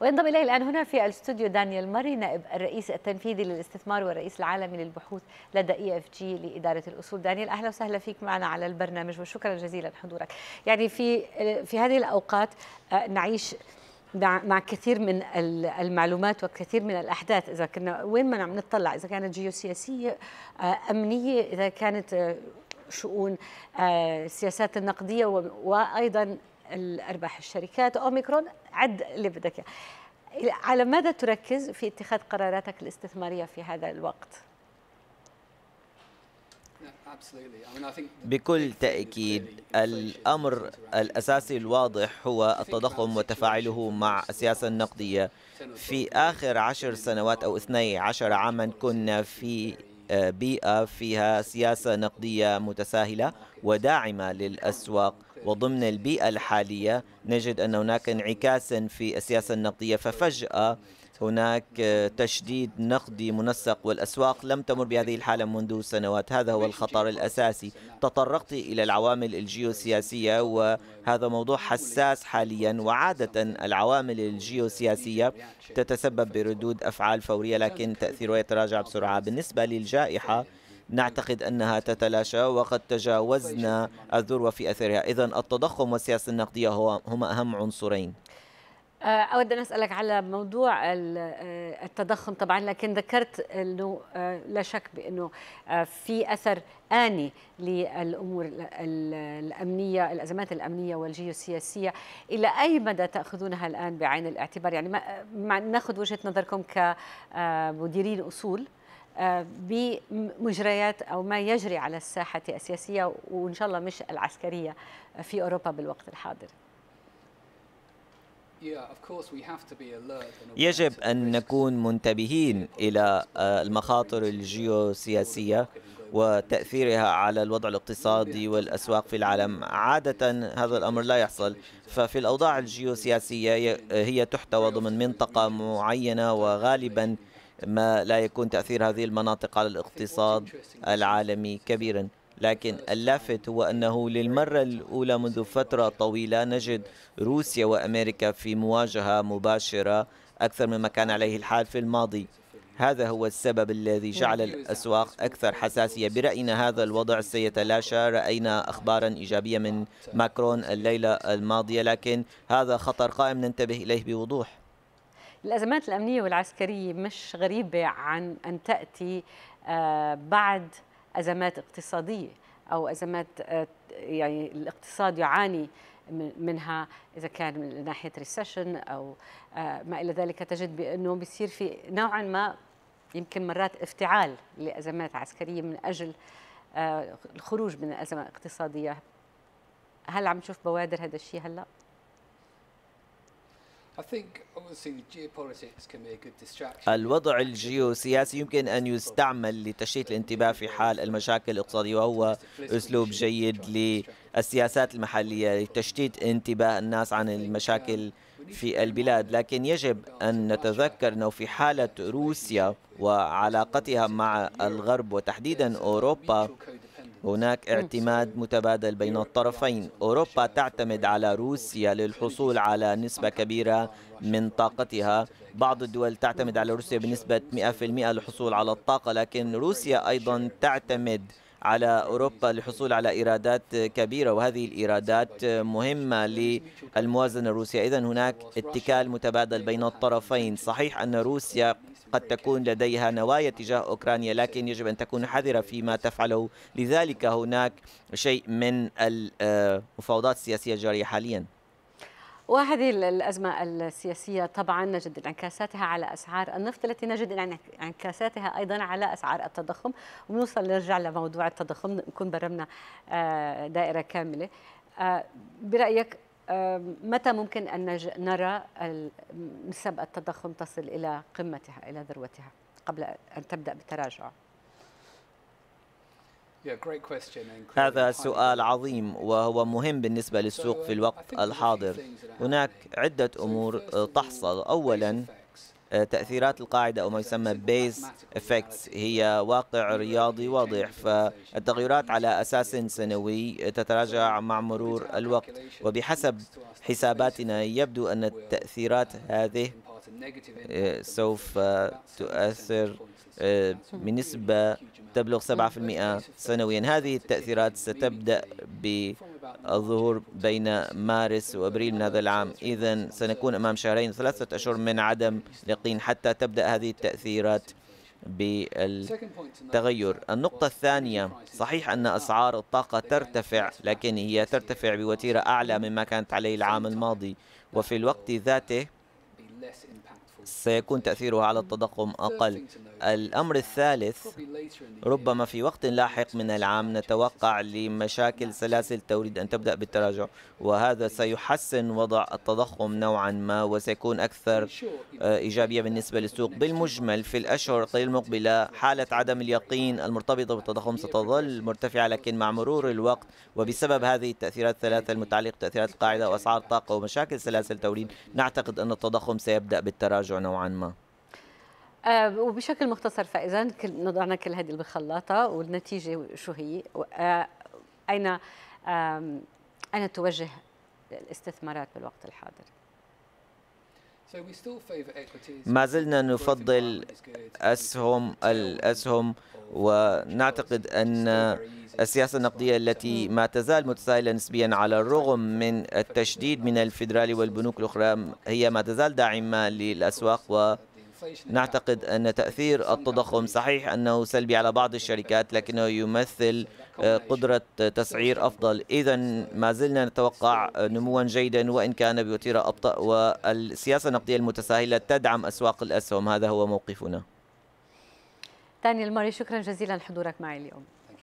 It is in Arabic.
وينضم الي الان هنا في الاستوديو دانيال ماري نائب الرئيس التنفيذي للاستثمار والرئيس العالمي للبحوث لدى اي اف جي لاداره الاصول دانيال اهلا وسهلا فيك معنا على البرنامج وشكرا جزيلا لحضورك يعني في في هذه الاوقات آه، نعيش مع كثير من المعلومات وكثير من الاحداث اذا كنا وين ما عم نطلع اذا كانت جيوسياسيه آه، امنيه اذا كانت آه، شؤون السياسات النقديه وايضا الارباح الشركات اوميكرون عد اللي بدك اياه على ماذا تركز في اتخاذ قراراتك الاستثماريه في هذا الوقت بكل تأكيد الأمر الأساسي الواضح هو التضخم وتفاعله مع السياسة النقدية في آخر عشر سنوات أو 12 عاما كنا في آه، بيئة فيها سياسة نقدية متساهلة وداعمة للأسواق وضمن البيئة الحالية نجد أن هناك انعكاسا في السياسة النقدية ففجأة هناك تشديد نقدي منسق والأسواق لم تمر بهذه الحالة منذ سنوات هذا هو الخطر الأساسي تطرقت إلى العوامل الجيوسياسية وهذا موضوع حساس حاليا وعادة العوامل الجيوسياسية تتسبب بردود أفعال فورية لكن تأثيرها يتراجع بسرعة بالنسبة للجائحة نعتقد أنها تتلاشى وقد تجاوزنا الذروة في أثرها إذا التضخم والسياسة النقدية هما أهم عنصرين آه، أود أن أسألك على موضوع آه، التضخم طبعا لكن ذكرت أنه آه، لا شك بأنه في أثر آني للأمور الأمنية الأزمات الأمنية والجيوسياسية إلى أي مدى تأخذونها الآن بعين الاعتبار يعني ما ناخذ وجهة نظركم كمديرين أصول بمجريات او ما يجري على الساحه السياسيه وان شاء الله مش العسكريه في اوروبا بالوقت الحاضر. يجب ان نكون منتبهين الى آه، المخاطر الجيوسياسيه وتاثيرها على الوضع الاقتصادي والاسواق في العالم عاده هذا الامر لا يحصل ففي الاوضاع الجيوسياسيه هي تحتوى ضمن منطقه معينه وغالبا ما لا يكون تأثير هذه المناطق على الاقتصاد العالمي كبيرا لكن اللافت هو أنه للمرة الأولى منذ فترة طويلة نجد روسيا وأمريكا في مواجهة مباشرة أكثر مما كان عليه الحال في الماضي هذا هو السبب الذي جعل الأسواق أكثر حساسية برأينا هذا الوضع سيتلاشى رأينا أخبارا إيجابية من ماكرون الليلة الماضية لكن هذا خطر قائم ننتبه إليه بوضوح الأزمات الأمنية والعسكرية مش غريبة عن أن تأتي آه، بعد أزمات اقتصادية أو أزمات آه، يعني الاقتصاد يعاني منها اذا كان من ناحيه ريسيشن او آه، ما الى ذلك تجد بانه بيصير في نوعا ما يمكن مرات افتعال لازمات عسكريه من اجل الخروج من الأزمة الاقتصادية هل عم تشوف بوادر هذا الشيء هلا؟ هل الوضع الجيوسياسي يمكن أن يستعمل لتشتيت الانتباه في حال المشاكل الاقتصادية وهو أسلوب جيد للسياسات المحلية لتشتيت انتباه الناس عن المشاكل في البلاد لكن يجب أن نتذكر أنه في حالة روسيا وعلاقتها مع الغرب وتحديدا أوروبا هناك اعتماد متبادل بين الطرفين أوروبا تعتمد على روسيا للحصول على نسبة كبيرة من طاقتها بعض الدول تعتمد على روسيا بنسبة 100% للحصول على الطاقة لكن روسيا أيضا تعتمد على أوروبا للحصول على إيرادات كبيرة وهذه الإيرادات مهمة للموازنة الروسية إذا هناك اتكال متبادل بين الطرفين صحيح أن روسيا قد تكون لديها نوايا تجاه أوكرانيا لكن يجب أن تكون حذرة فيما تفعله لذلك هناك شيء من المفاوضات السياسية الجارية حالياً وهذه الأزمة السياسية طبعا نجد انعكاساتها على أسعار النفط التي نجد انعكاساتها أيضا على أسعار التضخم ونوصل نرجع لموضوع التضخم نكون برمنا آه، دائرة كاملة آه، برأيك متى ممكن أن نرى نسب التضخم تصل إلى قمتها إلى ذروتها قبل أن تبدأ بالتراجع؟ هذا سؤال عظيم وهو مهم بالنسبة للسوق في uh, الوقت الحاضر هناك عدة أمور آه، تحصل أولا تأثيرات القاعدة أو ما يسمى بيز افكتس هي واقع رياضي واضح فالتغيرات على أساس سنوي تتراجع مع مرور الوقت وبحسب حساباتنا يبدو أن التأثيرات هذه آه، سوف تؤثر آه، بنسبة تبلغ 7% سنويا هذه التأثيرات ستبدأ ب الظهور بين مارس وأبريل من هذا العام إذا سنكون أمام شهرين ثلاثة أشهر من عدم اليقين حتى تبدأ هذه التأثيرات بالتغير النقطة الثانية صحيح أن أسعار الطاقة ترتفع لكن هي ترتفع بوتيرة أعلى مما كانت عليه العام الماضي وفي الوقت ذاته سيكون تأثيرها على التضخم أقل الأمر الثالث ربما في وقت لاحق من العام نتوقع لمشاكل سلاسل التوريد أن تبدأ بالتراجع وهذا سيحسن وضع التضخم نوعا ما وسيكون أكثر آه، إيجابية بالنسبة للسوق بالمجمل في الأشهر القليل المقبلة حالة عدم اليقين المرتبطة بالتضخم ستظل مرتفعة لكن مع مرور الوقت وبسبب هذه التأثيرات الثلاثة المتعلقة بتأثيرات القاعدة وأسعار الطاقة ومشاكل سلاسل التوريد نعتقد أن التضخم سيبدأ بالتراجع نوعا ما آه، وبشكل مختصر فاذا نضعنا كل هذه بالخلاطه والنتيجه شو هي آه، اين اين توجه الاستثمارات بالوقت الحاضر ما زلنا نفضل أسهم الأسهم ونعتقد أن السياسة النقدية التي ما تزال متسائلة نسبيا على الرغم من التشديد من الفيدرالي والبنوك الأخرى هي ما تزال داعمة للأسواق و نعتقد أن تأثير التضخم صحيح أنه سلبي على بعض الشركات لكنه يمثل آه، قدرة تسعير أفضل إذا ما زلنا نتوقع نموا جيدا وإن كان بوتيرة أبطأ والسياسة النقدية المتساهلة تدعم أسواق الأسهم هذا هو موقفنا دانيال ماري شكرا جزيلا لحضورك معي اليوم